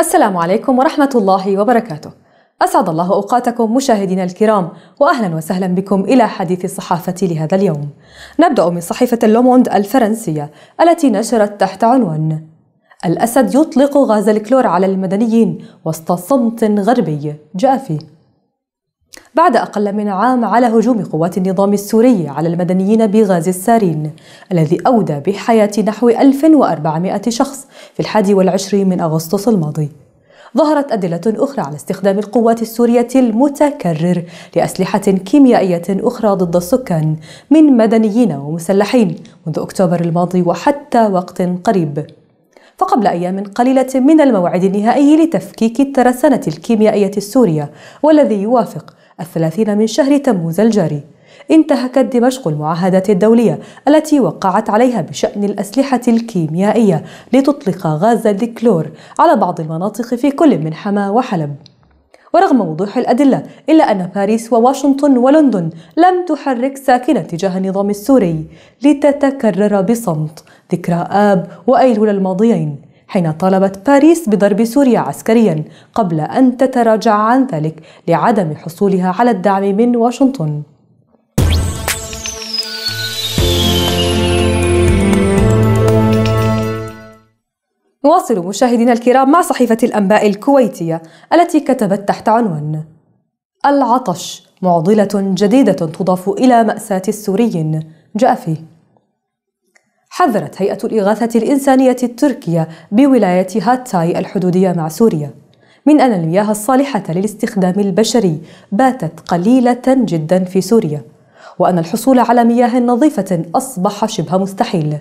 السلام عليكم ورحمة الله وبركاته. أسعد الله أوقاتكم مشاهدينا الكرام وأهلا وسهلا بكم إلى حديث الصحافة لهذا اليوم. نبدأ من صحيفة اللوموند الفرنسية التي نشرت تحت عنوان: الأسد يطلق غاز الكلور على المدنيين وسط صمت غربي جاء فيه بعد أقل من عام على هجوم قوات النظام السوري على المدنيين بغاز السارين الذي أودى بحياة نحو 1400 شخص في الحادي والعشرين من أغسطس الماضي ظهرت أدلة أخرى على استخدام القوات السورية المتكرر لأسلحة كيميائية أخرى ضد السكان من مدنيين ومسلحين منذ أكتوبر الماضي وحتى وقت قريب فقبل أيام قليلة من الموعد النهائي لتفكيك الترسانة الكيميائية السورية والذي يوافق الثلاثين من شهر تموز الجاري انتهكت دمشق المعاهدات الدولية التي وقعت عليها بشأن الأسلحة الكيميائية لتطلق غاز الكلور على بعض المناطق في كل من حما وحلب ورغم وضوح الأدلة إلا أن باريس وواشنطن ولندن لم تحرك ساكنة تجاه النظام السوري لتتكرر بصمت ذكرى آب وأيلول الماضيين حين طالبت باريس بضرب سوريا عسكريا قبل أن تتراجع عن ذلك لعدم حصولها على الدعم من واشنطن نواصل مشاهدينا الكرام مع صحيفة الأنباء الكويتية التي كتبت تحت عنوان العطش معضلة جديدة تضاف إلى مأساة السوريين جاء فيه حذرت هيئة الإغاثة الإنسانية التركية بولاية هاتاي الحدودية مع سوريا من أن المياه الصالحة للاستخدام البشري باتت قليلة جدا في سوريا وأن الحصول على مياه نظيفة أصبح شبه مستحيل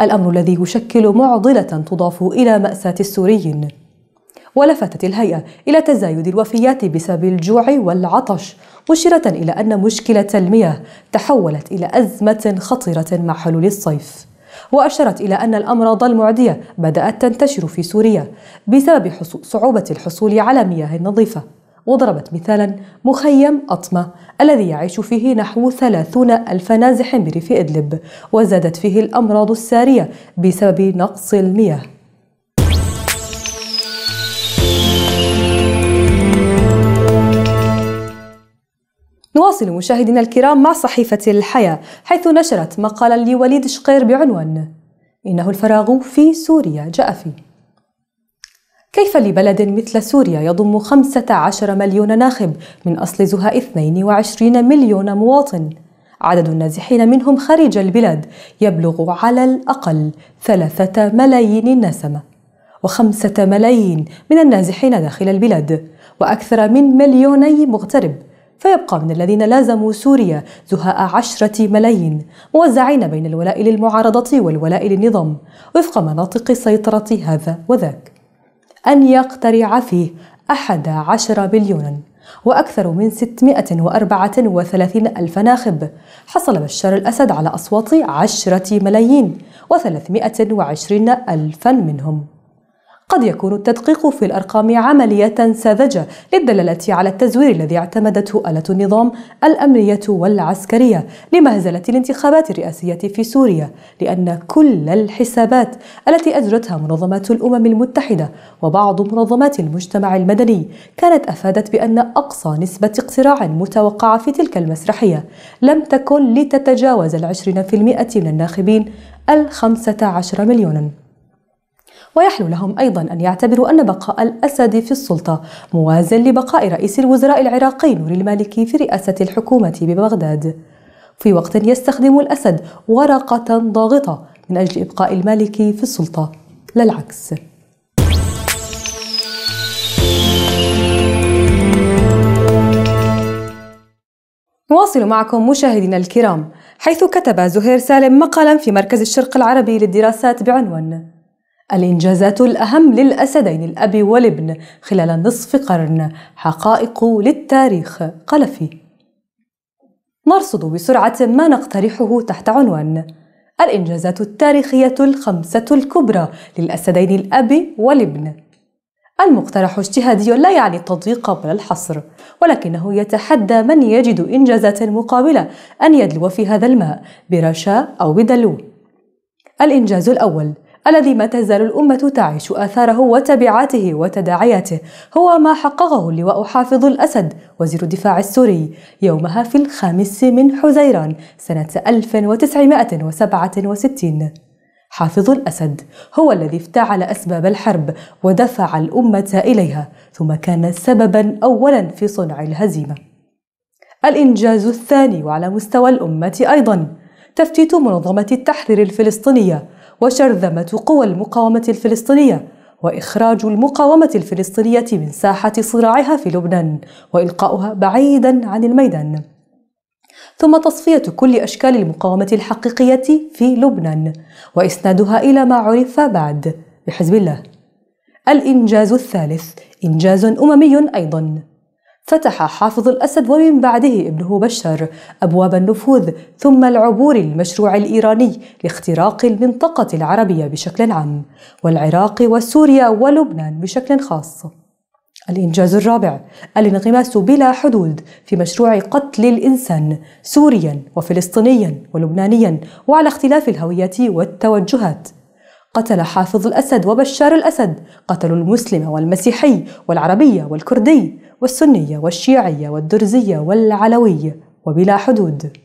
الأمر الذي يشكل معضلة تضاف إلى مأساة السوريين ولفتت الهيئة إلى تزايد الوفيات بسبب الجوع والعطش مشيرة إلى أن مشكلة المياه تحولت إلى أزمة خطيرة مع حلول الصيف وأشارت إلى أن الأمراض المعدية بدأت تنتشر في سوريا بسبب صعوبة الحصول على مياه نظيفة وضربت مثالا مخيم أطمة الذي يعيش فيه نحو ثلاثون ألف نازح بريف إدلب وزادت فيه الأمراض السارية بسبب نقص المياه نواصل مشاهدينا الكرام مع صحيفة الحياة حيث نشرت مقالا لوليد شقير بعنوان إنه الفراغ في سوريا جاء فيه كيف لبلد مثل سوريا يضم 15 مليون ناخب من أصل زهاء 22 مليون مواطن؟ عدد النازحين منهم خارج البلاد يبلغ على الأقل ثلاثة ملايين نسمة وخمسة ملايين من النازحين داخل البلاد وأكثر من مليوني مغترب فيبقى من الذين لازموا سوريا زهاء عشرة ملايين موزعين بين الولاء للمعارضة والولاء للنظام وفق مناطق سيطرة هذا وذاك أن يقترع فيه أحد عشر مليوناً وأكثر من 634 ألف ناخب حصل بشار الأسد على أصوات عشرة ملايين و320 ألفا منهم قد يكون التدقيق في الأرقام عملية ساذجة للدلالة على التزوير الذي اعتمدته آلة النظام الأمنية والعسكرية لمهزلة الانتخابات الرئاسية في سوريا لأن كل الحسابات التي أجرتها منظمات الأمم المتحدة وبعض منظمات المجتمع المدني كانت أفادت بأن أقصى نسبة اقتراع متوقعة في تلك المسرحية لم تكن لتتجاوز العشرين في المئة من الناخبين الخمسة عشر مليوناً ويحلو لهم أيضا أن يعتبروا أن بقاء الأسد في السلطة موازٍ لبقاء رئيس الوزراء العراقي نور المالكي في رئاسة الحكومة ببغداد في وقت يستخدم الأسد ورقة ضاغطة من أجل إبقاء المالكي في السلطة لا العكس نواصل معكم مشاهدينا الكرام حيث كتب زهير سالم مقالا في مركز الشرق العربي للدراسات بعنوان الإنجازات الأهم للأسدين الأب والابن خلال نصف قرن حقائق للتاريخ قلفي نرصد بسرعة ما نقترحه تحت عنوان الإنجازات التاريخية الخمسة الكبرى للأسدين الأب والابن المقترح اجتهادي لا يعني التضييق ولا الحصر ولكنه يتحدى من يجد إنجازات مقابلة أن يدلو في هذا الماء برشا أو بدلو الإنجاز الأول الذي ما تزال الأمة تعيش آثاره وتبعاته وتداعياته هو ما حققه اللواء حافظ الأسد وزير الدفاع السوري يومها في الخامس من حزيران سنة 1967 حافظ الأسد هو الذي افتعل أسباب الحرب ودفع الأمة إليها ثم كان سببا أولا في صنع الهزيمة الإنجاز الثاني وعلى مستوى الأمة أيضا تفتيت منظمة التحرير الفلسطينية وشرذمة قوى المقاومة الفلسطينية وإخراج المقاومة الفلسطينية من ساحة صراعها في لبنان وإلقاؤها بعيدا عن الميدان ثم تصفية كل أشكال المقاومة الحقيقية في لبنان وإسنادها إلى ما عرف بعد بحزب الله الإنجاز الثالث إنجاز أممي أيضا فتح حافظ الأسد ومن بعده ابنه بشار أبواب النفوذ ثم العبور للمشروع الإيراني لاختراق المنطقة العربية بشكل عام والعراق وسوريا ولبنان بشكل خاص الإنجاز الرابع الانغماس بلا حدود في مشروع قتل الإنسان سوريا وفلسطينيا ولبنانيا وعلى اختلاف الهويات والتوجهات قتل حافظ الأسد وبشار الأسد قتلوا المسلم والمسيحي والعربي والكردي والسنية والشيعية والدرزية والعلوية وبلا حدود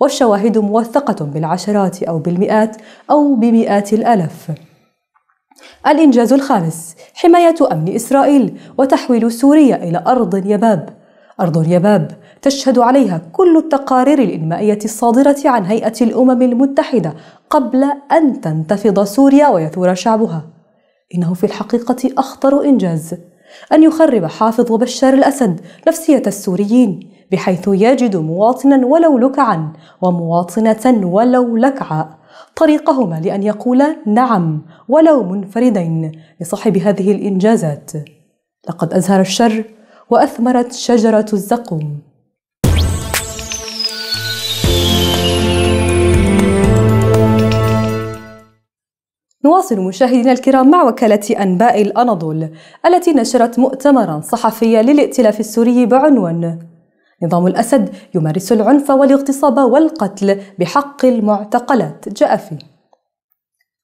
والشواهد موثقة بالعشرات أو بالمئات أو بمئات الآلاف الإنجاز الخامس حماية أمن إسرائيل وتحويل سوريا إلى أرض يباب أرض يباب تشهد عليها كل التقارير الإنمائية الصادرة عن هيئة الأمم المتحدة قبل أن تنتفض سوريا ويثور شعبها إنه في الحقيقة أخطر إنجاز أن يخرب حافظ بشار الأسد نفسية السوريين بحيث يجد مواطنا ولو لكعا ومواطنة ولو لكعا طريقهما لأن يقولا نعم ولو منفردين لصاحب هذه الإنجازات لقد أزهر الشر وأثمرت شجرة الزقوم نواصل مشاهدينا الكرام مع وكالة أنباء الأناضول التي نشرت مؤتمرا صحفيا للائتلاف السوري بعنوان نظام الأسد يمارس العنف والاغتصاب والقتل بحق المعتقلات جاء فيه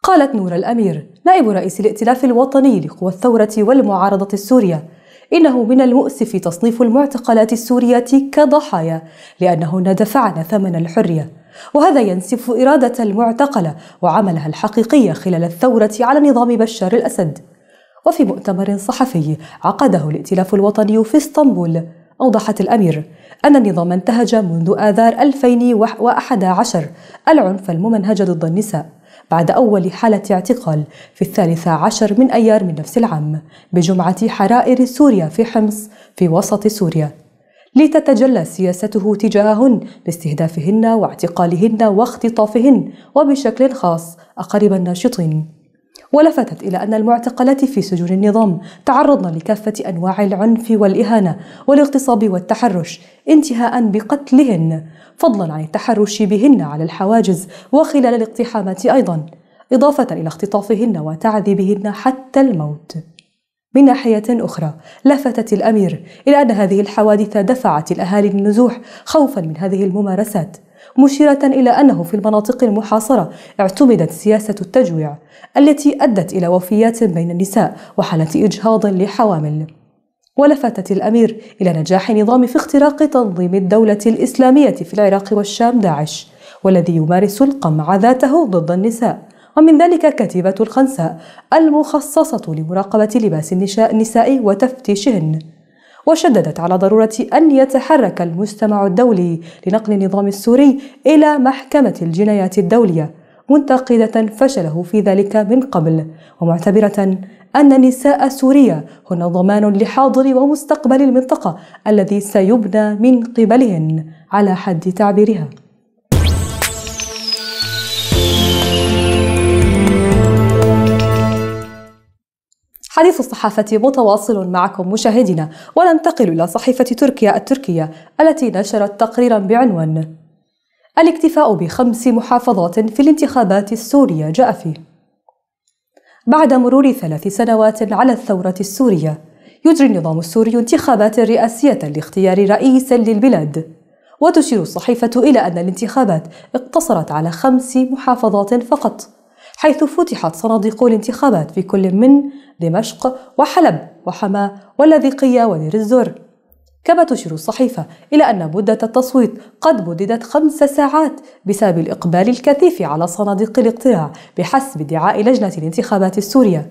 قالت نور الأمير نائب رئيس الائتلاف الوطني لقوى الثورة والمعارضة السورية إنه من المؤسف تصنيف المعتقلات السورية كضحايا لأنهن دفعن ثمن الحرية وهذا ينسف إرادة المعتقلة وعملها الحقيقي خلال الثورة على نظام بشار الأسد وفي مؤتمر صحفي عقده الائتلاف الوطني في اسطنبول أوضحت الأمير أن النظام انتهج منذ آذار 2011 العنف الممنهج ضد النساء بعد أول حالة اعتقال في الثالث عشر من أيار من نفس العام بجمعة حرائر سوريا في حمص في وسط سوريا لتتجلى سياسته تجاههن باستهدافهن واعتقالهن واختطافهن وبشكل خاص أقارب الناشطين ولفتت إلى أن المعتقلات في سجون النظام تعرضن لكافة أنواع العنف والإهانة والاغتصاب والتحرش انتهاء بقتلهن فضلا عن التحرش بهن على الحواجز وخلال الاقتحامات أيضا إضافة إلى اختطافهن وتعذيبهن حتى الموت من ناحية أخرى لفتت الأمير إلى أن هذه الحوادث دفعت الأهالي للنزوح خوفا من هذه الممارسات مشيرة إلى أنه في المناطق المحاصرة اعتمدت سياسة التجويع التي أدت إلى وفيات بين النساء وحالة إجهاض لحوامل ولفتت الأمير إلى نجاح نظام في اختراق تنظيم الدولة الإسلامية في العراق والشام داعش والذي يمارس القمع ذاته ضد النساء ومن ذلك كتيبة الخنساء المخصصة لمراقبة لباس النساء وتفتيشهن وشددت على ضرورة أن يتحرك المجتمع الدولي لنقل النظام السوري إلى محكمة الجنايات الدولية منتقدة فشله في ذلك من قبل ومعتبرة أن نساء سوريا هن ضمان لحاضر ومستقبل المنطقة الذي سيبنى من قبلهن على حد تعبيرها حديث الصحافة متواصل معكم مشاهدينا وننتقل إلى صحيفة تركيا التركية التي نشرت تقريرا بعنوان الاكتفاء بخمس محافظات في الانتخابات السورية جاء فيه بعد مرور ثلاث سنوات على الثورة السورية يجري النظام السوري انتخابات رئاسية لاختيار رئيس للبلاد وتشير الصحيفة إلى أن الانتخابات اقتصرت على خمس محافظات فقط حيث فتحت صناديق الانتخابات في كل من دمشق وحلب وحماة واللاذقية ودير الزور كما تشير الصحيفة إلى أن مدة التصويت قد مددت خمس ساعات بسبب الإقبال الكثيف على صناديق الاقتراع بحسب ادعاء لجنة الانتخابات السورية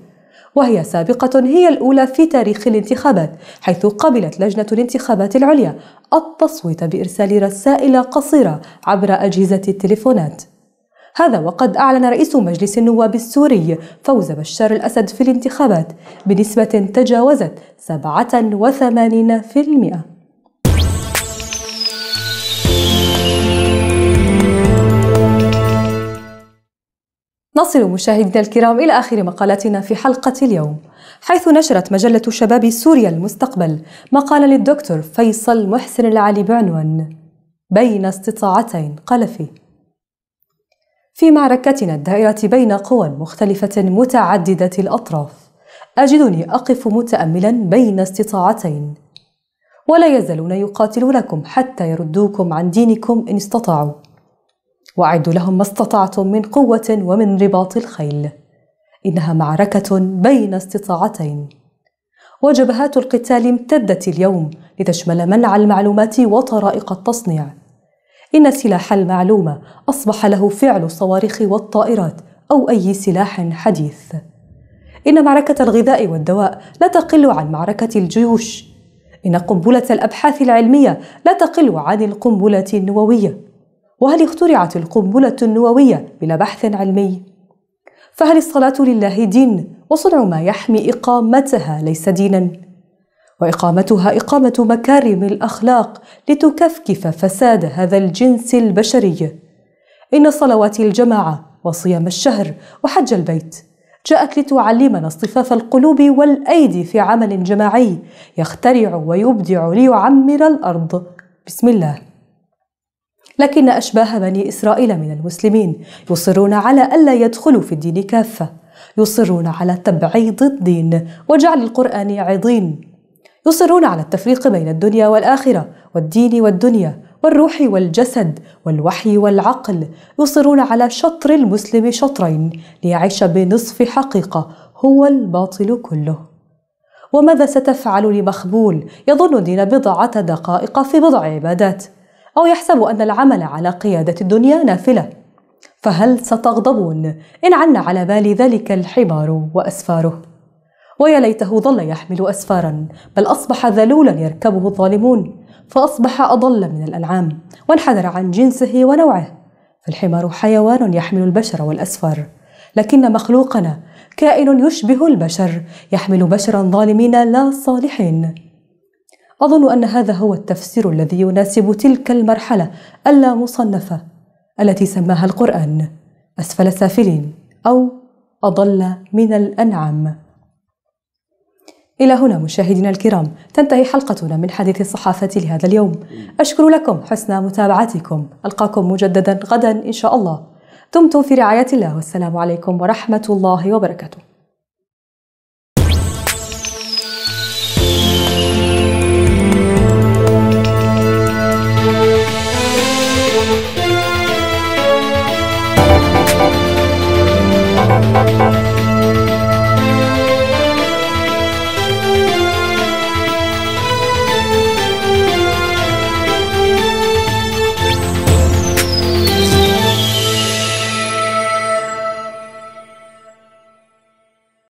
وهي سابقة هي الأولى في تاريخ الانتخابات حيث قبلت لجنة الانتخابات العليا التصويت بإرسال رسائل قصيرة عبر أجهزة التليفونات هذا وقد أعلن رئيس مجلس النواب السوري فوز بشار الأسد في الانتخابات بنسبة تجاوزت 87% نصل مشاهدينا الكرام إلى آخر مقالاتنا في حلقة اليوم حيث نشرت مجلة شباب سوريا المستقبل مقالا للدكتور فيصل محسن العلي بعنوان بين استطاعتين قال فيه في معركتنا الدائرة بين قوى مختلفة متعددة الأطراف أجدني أقف متأملا بين استطاعتين ولا يزالون يقاتلونكم حتى يردوكم عن دينكم إن استطاعوا وأعدوا لهم ما استطعتم من قوة ومن رباط الخيل إنها معركة بين استطاعتين وجبهات القتال امتدت اليوم لتشمل منع المعلومات وطرائق التصنيع إن سلاح المعلومة أصبح له فعل الصواريخ والطائرات أو أي سلاح حديث. إن معركة الغذاء والدواء لا تقل عن معركة الجيوش. إن قنبلة الأبحاث العلمية لا تقل عن القنبلة النووية. وهل اخترعت القنبلة النووية بلا بحث علمي؟ فهل الصلاة لله دين وصنع ما يحمي إقامتها ليس دينا؟ واقامتها اقامه مكارم الاخلاق لتكفكف فساد هذا الجنس البشري ان صلوات الجماعه وصيام الشهر وحج البيت جاءت لتعلمنا اصطفاف القلوب والايدي في عمل جماعي يخترع ويبدع ليعمر الارض بسم الله لكن اشباه بني اسرائيل من المسلمين يصرون على الا يدخلوا في الدين كافه يصرون على تبعيض الدين وجعل القران عضين يصرون على التفريق بين الدنيا والآخرة والدين والدنيا والروح والجسد والوحي والعقل يصرون على شطر المسلم شطرين ليعيش بنصف حقيقة هو الباطل كله وماذا ستفعل لمخبول يظن الدين بضعة دقائق في بضع عبادات أو يحسب أن العمل على قيادة الدنيا نافلة فهل ستغضبون إن عن على بالي ذلك الحمار وأسفاره ويا ليته ظل يحمل أسفارا بل أصبح ذلولا يركبه الظالمون فأصبح أضل من الأنعام وانحدر عن جنسه ونوعه فالحمار حيوان يحمل البشر والأسفار لكن مخلوقنا كائن يشبه البشر يحمل بشرا ظالمين لا صالحين أظن أن هذا هو التفسير الذي يناسب تلك المرحلة اللامصنفة مصنفة التي سماها القرآن أسفل سافلين أو أضل من الأنعام إلى هنا مشاهدينا الكرام تنتهي حلقتنا من حديث الصحافة لهذا اليوم أشكر لكم حسن متابعتكم ألقاكم مجددا غدا إن شاء الله دمتم في رعاية الله والسلام عليكم ورحمة الله وبركاته